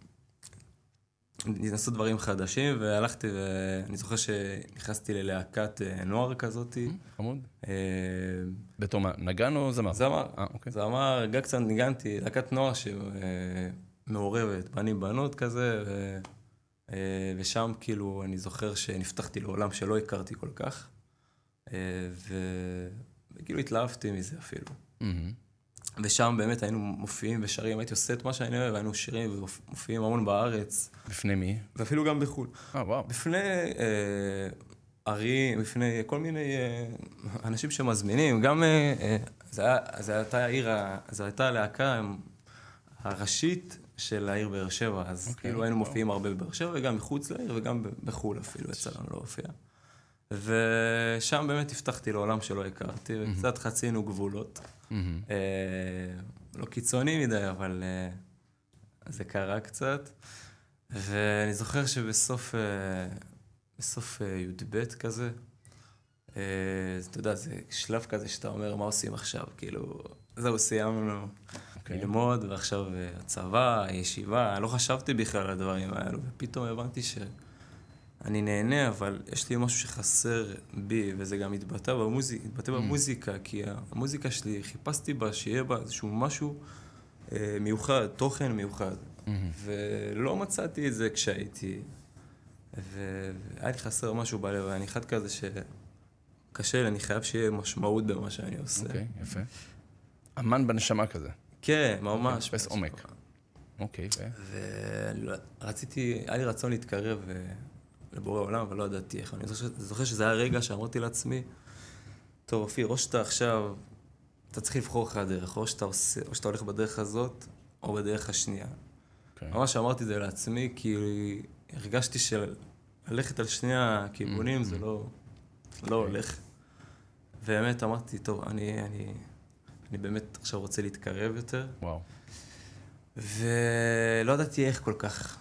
נעשו דברים חדשים, והלכתי, ואני זוכר שנכנסתי ללהקת אה, נוער כזאת. אה, חמוד. אה, בתור מה, נגן או זמר? זמר. אה, אוקיי. זמר, גם קצת ניגנתי, להקת נוער שמעורבת, בנים בנות כזה, ו... ושם כאילו אני זוכר שנפתחתי לעולם שלא הכרתי כל כך, ו... וכאילו התלהבתי מזה אפילו. Mm-hmm. ושם באמת היינו מופיעים ושרים, הייתי עושה את מה שאני אוהב, היינו שירים ומופיעים המון בארץ. בפני מי? ואפילו גם בחו"ל. אה, oh, וואו. Wow. בפני אה, ערים, בפני כל מיני אה, אנשים שמזמינים, גם... אה, אה, זה, הייתה העיר, זו הייתה הלהקה הראשית של העיר באר שבע, אז okay, אוקיי, כאילו היינו מופיעים הרבה בבאר שבע, וגם מחוץ לעיר וגם בחו"ל אפילו, יצא לנו להופיע. לא ושם באמת הבטחתי לעולם שלא הכרתי, וקצת חצינו גבולות. אה, לא קיצוני מדי, אבל אה, זה קרה קצת. ואני זוכר שבסוף אה, בסוף י"ב כזה, אתה יודע, זה שלב כזה שאתה אומר, מה עושים עכשיו? כאילו, זהו, סיימנו okay. אוקיי. ללמוד, ועכשיו הצבא, הישיבה, לא חשבתי בכלל על הדברים האלו, ופתאום הבנתי ש... אני נהנה, אבל יש לי משהו שחסר בי, וזה גם התבטא, במוזיק, התבטא mm. במוזיקה, כי המוזיקה שלי, חיפשתי בה שיהיה בה איזשהו משהו אה, מיוחד, תוכן מיוחד. Mm-hmm. ולא מצאתי את זה כשהייתי, והיה לי חסר משהו בלב, ואני אחד כזה שקשה לי, אני חייב שיהיה משמעות במה שאני עושה. אוקיי, okay, יפה. אמן בנשמה כזה. כן, ממש. מחפש אוקיי, עומק. אוקיי, ו... ורציתי, היה לי רצון להתקרב אה, לבורא עולם, אבל לא ידעתי איך. אני זוכר זוכר שזה היה רגע שאמרתי לעצמי, טוב, אופיר, או שאתה עכשיו, אתה צריך לבחור לך דרך, או שאתה, עושה, או שאתה הולך בדרך הזאת, או בדרך השנייה. Okay. אוקיי. ממש אמרתי את זה לעצמי, כי הרגשתי שללכת על שני הכיוונים mm-hmm. זה mm. לא, לא okay. אוקיי. הולך. באמת אמרתי, טוב, אני, אני, אני באמת עכשיו רוצה להתקרב יותר. וואו. Wow. ולא ידעתי איך כל כך.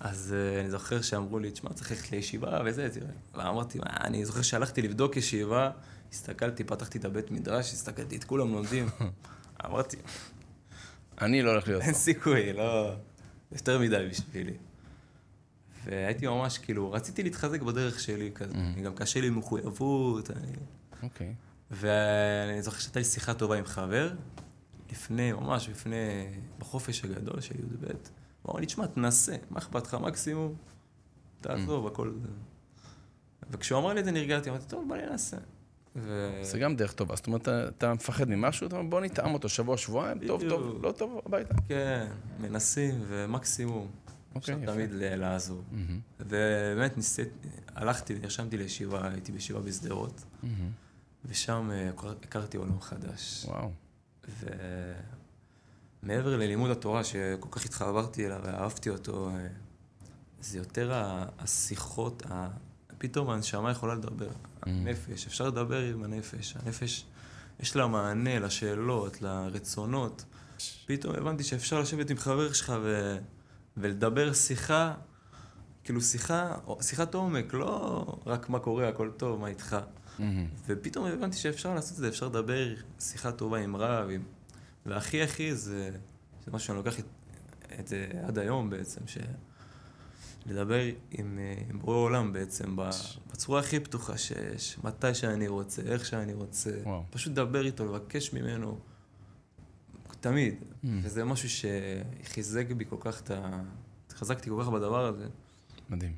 אז אה, אני זוכר שאמרו לי, תשמע, צריך ללכת לישיבה וזה, תראה. ואמרתי, אני זוכר שהלכתי לבדוק ישיבה, הסתכלתי, פתחתי את הבית מדרש, הסתכלתי, את כולם לומדים. אמרתי... אני לא הולך להיות פה. אין סיכוי, לא... יותר מדי בשבילי. והייתי ממש, כאילו, רציתי להתחזק בדרך שלי כזה. mm גם קשה לי מחויבות, אני... אוקיי. Okay. ואני זוכר שהייתה לי שיחה טובה עם חבר, לפני, ממש לפני, בחופש הגדול של י"ב. אמר לי, תשמע, תנסה, מה אכפת לך, מקסימום, תעזוב, mm. הכל... וכשהוא אמר לי את זה נרגעתי, אמרתי, טוב, בוא ננסה. זה גם דרך טובה, זאת אומרת, אתה, מפחד ממשהו, אתה אומר, בוא נטעם אותו שבוע, שבועיים, טוב, טוב, לא טוב, הביתה. כן, מנסים ומקסימום. אפשר אוקיי, תמיד לעזור. ובאמת ניסיתי, הלכתי, נרשמתי לישיבה, הייתי בישיבה בשדרות, ושם אה, הכרתי עולם חדש. וואו. מעבר ללימוד התורה, שכל כך התחברתי אליו ואהבתי אותו, אה, זה יותר השיחות, פתאום הנשמה יכולה לדבר. Mm. הנפש, אפשר לדבר עם הנפש. הנפש, יש לה מענה לשאלות, לרצונות. פתאום הבנתי שאפשר לשבת עם חבר שלך ו... ולדבר שיחה, כאילו שיחה, שיחת עומק, לא רק מה קורה, הכל טוב, מה איתך. Mm-hmm. ופתאום הבנתי שאפשר לעשות את זה, אפשר לדבר שיחה טובה עם רב, עם והכי הכי זה, זה משהו שאני לוקח את, את עד היום בעצם, ש... לדבר עם, עם בורא עולם בעצם, בצורה הכי פתוחה שיש, מתי שאני רוצה, איך שאני רוצה. וואו. פשוט לדבר איתו, לבקש ממנו, תמיד. Mm. וזה משהו שחיזק בי כל כך את ה... חזקתי כל כך בדבר הזה. מדהים.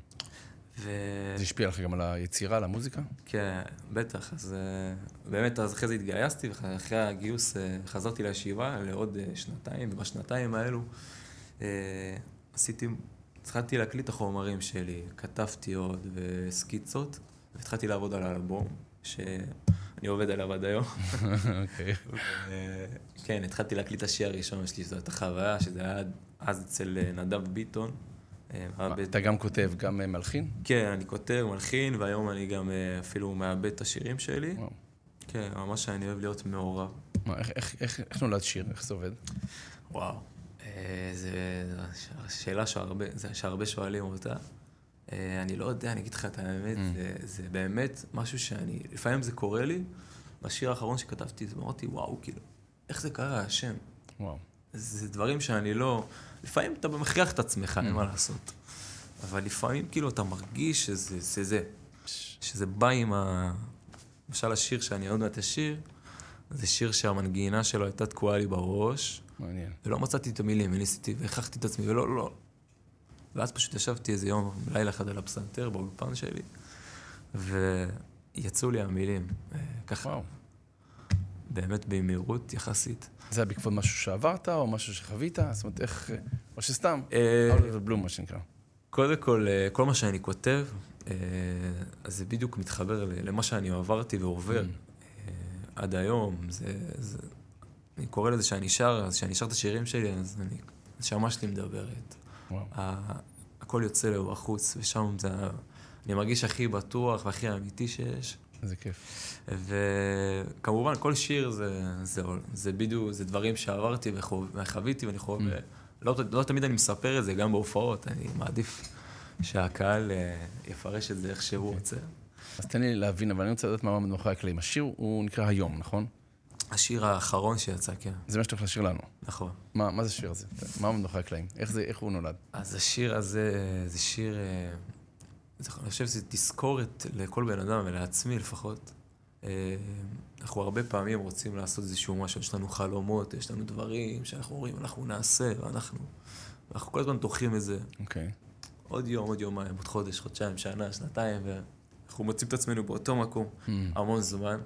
ו... זה השפיע לך גם על היצירה, על המוזיקה? כן, בטח. אז אה, באמת, אז אחרי זה התגייסתי, ואחרי הגיוס אה, חזרתי לישיבה לעוד אה, שנתיים, ובשנתיים האלו עשיתי, התחלתי להקליט את החומרים שלי, כתבתי עוד וסקיצות, והתחלתי לעבוד על האלבום, שאני עובד עליו עד היום. אוקיי. כן, התחלתי להקליט את השיר הראשון שלי, זאת החוויה, שזה היה אז אצל נדב ביטון, אה, אתה גם כותב, גם אה, מלחין? כן, אני כותב, מלחין, והיום אני גם אה, אפילו מאבד את השירים שלי. כן, ממש אני אוהב להיות מעורב. איך, נולד שיר? איך זה עובד? וואו, זו שאלה שהרבה, שואלים אותה. אני לא יודע, אני אגיד לך את האמת, mm. זה, זה באמת משהו שאני, לפעמים זה קורה לי. בשיר האחרון שכתבתי, אמרתי, וואו, כאילו, איך זה קרה, השם? וואו. זה דברים שאני לא... לפעמים אתה מכריח את עצמך, אין mm. מה לעשות. אבל לפעמים כאילו אתה מרגיש שזה שזה, שזה בא עם ה... למשל השיר שאני עוד מעט אשיר, זה שיר שהמנגינה שלו הייתה תקועה לי בראש. מעניין. ולא מצאתי את המילים, וניסיתי, והכרחתי את עצמי, ולא, לא. לא. ואז פשוט ישבתי איזה יום, לילה אחד על הפסנתר באולפן שלי, ויצאו לי המילים. אה, ככה. וואו. באמת במהירות יחסית. זה היה בעקבות משהו שעברת או משהו שחווית? זאת אומרת, איך... או שסתם, אה, out of מה שנקרא. קודם כל, אה, כל מה שאני כותב, אה, אז זה בדיוק מתחבר למה שאני עברתי ועובר mm. עד היום. זה, זה, אני קורא לזה שאני שר, אז כשאני שר את השירים שלי, אז אני, שמה שלי מדברת. וואו. הכל יוצא לו החוץ, ושם זה... אני מרגיש הכי בטוח והכי אמיתי שיש. זה כיף. וכמובן, כל שיר זה, זה, זה בדיוק, זה דברים שעברתי וחוויתי, ואני חווה... Mm. לא, לא תמיד אני מספר את זה, גם בהופעות, אני מעדיף שהקהל אה, יפרש את זה איך שהוא okay. אוקיי. רוצה. אז תן לי להבין, אבל אני רוצה לדעת מה עומד מאחורי הקלעים. השיר הוא נקרא היום, נכון? השיר האחרון שיצא, כן. זה מה שאתה הולך לשיר לנו. נכון. מה, מה זה השיר הזה? מה עומד מאחורי הקלעים? איך, איך הוא נולד? אז השיר הזה, אה, זה שיר... אה, אני חושב שזו תזכורת לכל בן אדם ולעצמי לפחות. אה, אנחנו הרבה פעמים רוצים לעשות איזשהו משהו, יש לנו חלומות, יש לנו דברים שאנחנו אומרים, אנחנו נעשה, ואנחנו, אנחנו כל הזמן דוחים את זה. אוקיי. Okay. עוד יום, עוד יומיים, עוד חודש, חודשיים, שנה, שנתיים, ואנחנו מוצאים את עצמנו באותו מקום mm. המון זמן.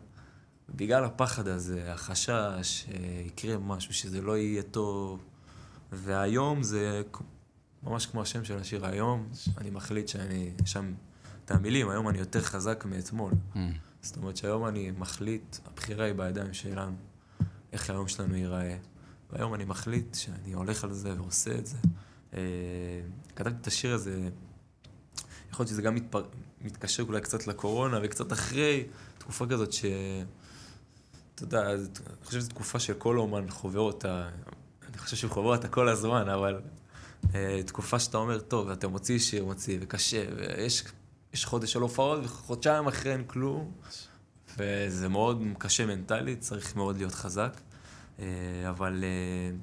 בגלל הפחד הזה, החשש, שיקרה אה, משהו, שזה לא יהיה טוב, והיום זה ממש כמו השם של השיר היום, אני מחליט שאני שם את המילים, היום אני יותר חזק מאתמול. Mm. זאת אומרת שהיום אני מחליט, הבחירה היא בידיים שלנו, איך היום שלנו ייראה. והיום אני מחליט שאני הולך על זה ועושה את זה. אה, כתבתי את השיר הזה, יכול להיות שזה גם מתפר... מתקשר אולי קצת לקורונה וקצת אחרי, תקופה כזאת ש... אתה יודע, אני חושב שזו תקופה שכל אומן חווה אותה, אני חושב שהוא חווה אותה כל הזמן, אבל אה, תקופה שאתה אומר, טוב, אתה מוציא שיר, מוציא, וקשה, ויש חודש של הופעות, וחודשיים אחרי אין כלום, וזה מאוד קשה מנטלית, צריך מאוד להיות חזק. אה, אבל... אה,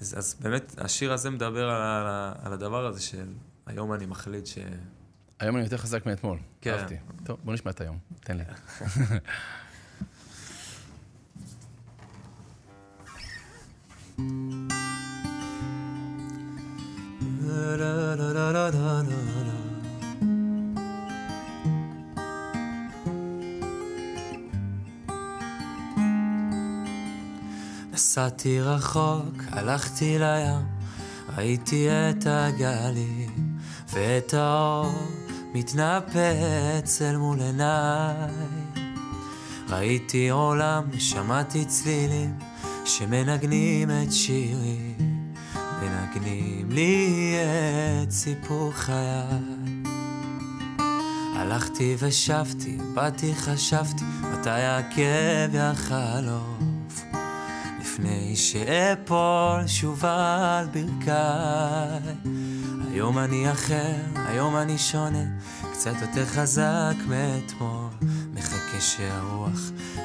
אז, אז באמת, השיר הזה מדבר על, על, על הדבר הזה של היום אני מחליט ש... היום אני יותר חזק מאתמול, כן. אהבתי. טוב, בוא נשמע את היום, תן לי. נסעתי רחוק, הלכתי לים, ראיתי את הגלים ואת האור מתנפץ אל מול עיניי. ראיתי עולם, שמעתי צלילים שמנגנים את שירי, מנגנים לי את סיפור חיי. הלכתי ושבתי, באתי חשבתי, מתי הכאב יחלום. שאפול שוב על ברכיי. היום אני אחר, היום אני שונה, קצת יותר חזק מאתמול. מחכה שהרוח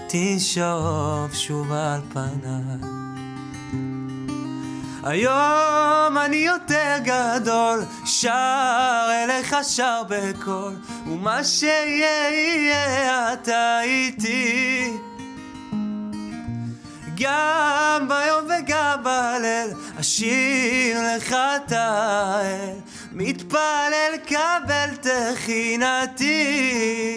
תשאוב שוב על פניי. היום אני יותר גדול, שר אליך שר בקול, ומה שיהיה יהיה אתה איתי. גם ביום וגם בליל, אשיר לך את האל, מתפלל קבל תחינתי.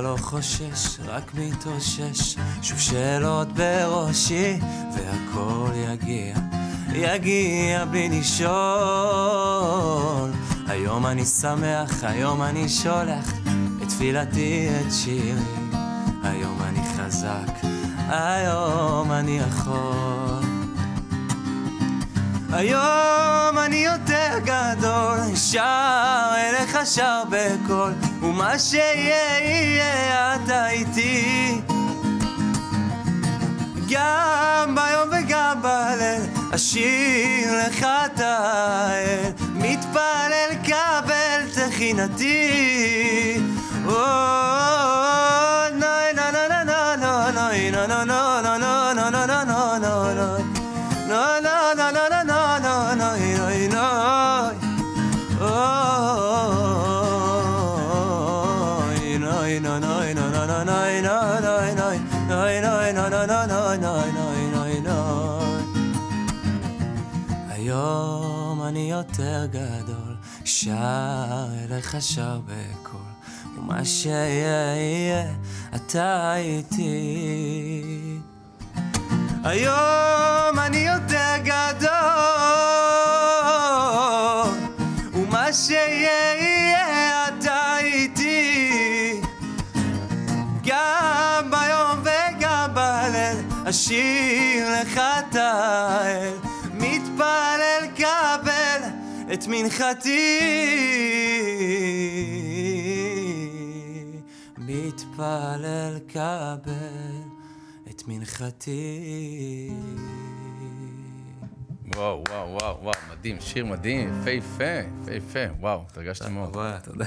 כבר לא חושש, רק מתאושש. שוב שאלות בראשי, והכל יגיע, יגיע בלי לשאול. היום אני שמח, היום אני שולח את תפילתי, את שירי. היום אני חזק, היום אני יכול. היום אני יותר גדול, שער אליך. חשר בקול, ומה שיהיה יהיה אתה איתי. גם ביום וגם בליל, אשיר לך את האל, מתפלל קבל תחינתי. Oh, oh, oh. היום אני יותר גדול, שר אליך שר בקול, ומה שיהיה יהיה, אתה איתי. היום אני יותר גדול, ומה שיהיה יהיה, אתה איתי. גם ביום וגם בליל, אשיר לך את האל. את מנחתי מתפלל קבל את מנחתי וואו, וואו, וואו, וואו, מדהים, שיר מדהים, יפהפה, יפהפה, וואו, התרגשתי מאוד. תודה, תודה.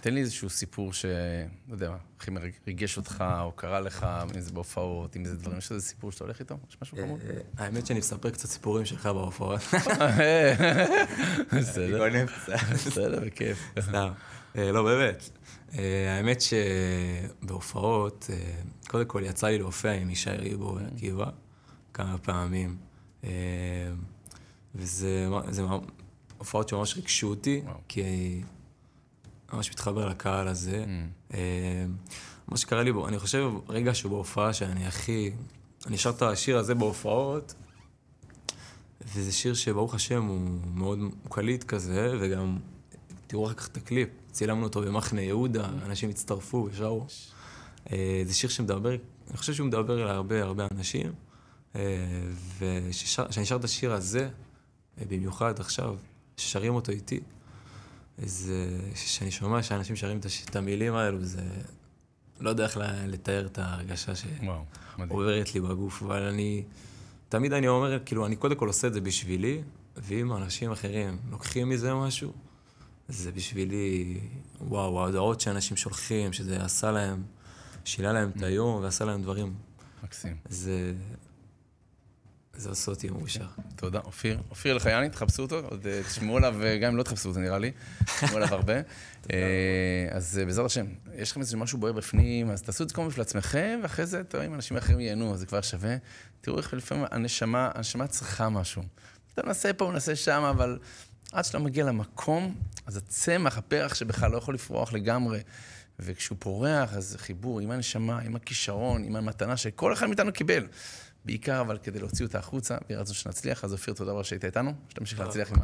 תן לי איזשהו סיפור ש... לא יודע, הכי ריגש אותך, או קרה לך, אם זה בהופעות, אם זה דברים, יש איזה סיפור שאתה הולך איתו? יש משהו חמוד? אה, אה, האמת שאני מספר קצת סיפורים שלך בהופעות. בסדר. בסדר, בכיף. סתם. אה, לא, באמת. האמת שבהופעות, קודם כל יצא לי להופיע עם ישי ריבו ועקיבא mm. כמה פעמים. וזה הופעות שממש ריגשו אותי, כי... ממש מתחבר לקהל הזה. Mm. אה, מה שקרה לי אני חושב, רגע שבהופעה שאני הכי... אני שר את השיר הזה בהופעות, וזה שיר שברוך השם הוא מאוד קליט כזה, וגם תראו אחר כך את הקליפ, צילמנו אותו במחנה יהודה, mm. אנשים הצטרפו ושרו. אה, זה שיר שמדבר, אני חושב שהוא מדבר להרבה הרבה הרבה אנשים, אה, וכשאני שר את השיר הזה, במיוחד עכשיו, ששרים אותו איתי, זה, כשאני שומע שאנשים שרים את המילים האלו, זה... לא יודע איך לתאר את ההרגשה שעוברת לי בגוף, אבל אני... תמיד אני אומר, כאילו, אני קודם כל עושה את זה בשבילי, ואם אנשים אחרים לוקחים מזה משהו, זה בשבילי, וואו, ההודעות שאנשים שולחים, שזה עשה להם, שינה להם את mm. היום ועשה להם דברים. מקסים. זה זה עושה אותי מאושר. תודה, אופיר. אופיר אלחייני, תחפשו אותו, עוד אה, תשמעו עליו, אה, גם אם לא תחפשו אותו, נראה לי. תשמעו עליו הרבה. אה, אז בעזרת השם, יש לכם איזה משהו בוער בפנים, אז תעשו את זה קודם כל לעצמכם, ואחרי זה, תראו אם אנשים אחרים ייהנו, זה כבר שווה. תראו איך לפעמים הנשמה, הנשמה צריכה משהו. אתה מנסה פה, מנסה שם, אבל עד שאתה מגיע למקום, אז הצמח, הפרח שבכלל לא יכול לפרוח לגמרי. וכשהוא פורח, אז זה חיבור עם הנשמה, עם הכישרון, עם המתנה שכל אחד מאיתנו קיבל. בעיקר אבל כדי להוציא אותה החוצה, ויהי רצון שנצליח. אז אופיר, תודה רבה שהיית איתנו, שתמשיך להצליח עם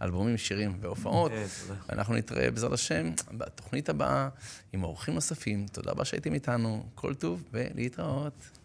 האלבומים, שירים והופעות. כן, ואנחנו נתראה בעזרת השם בתוכנית הבאה עם אורחים נוספים. תודה רבה שהייתם איתנו, כל טוב ולהתראות.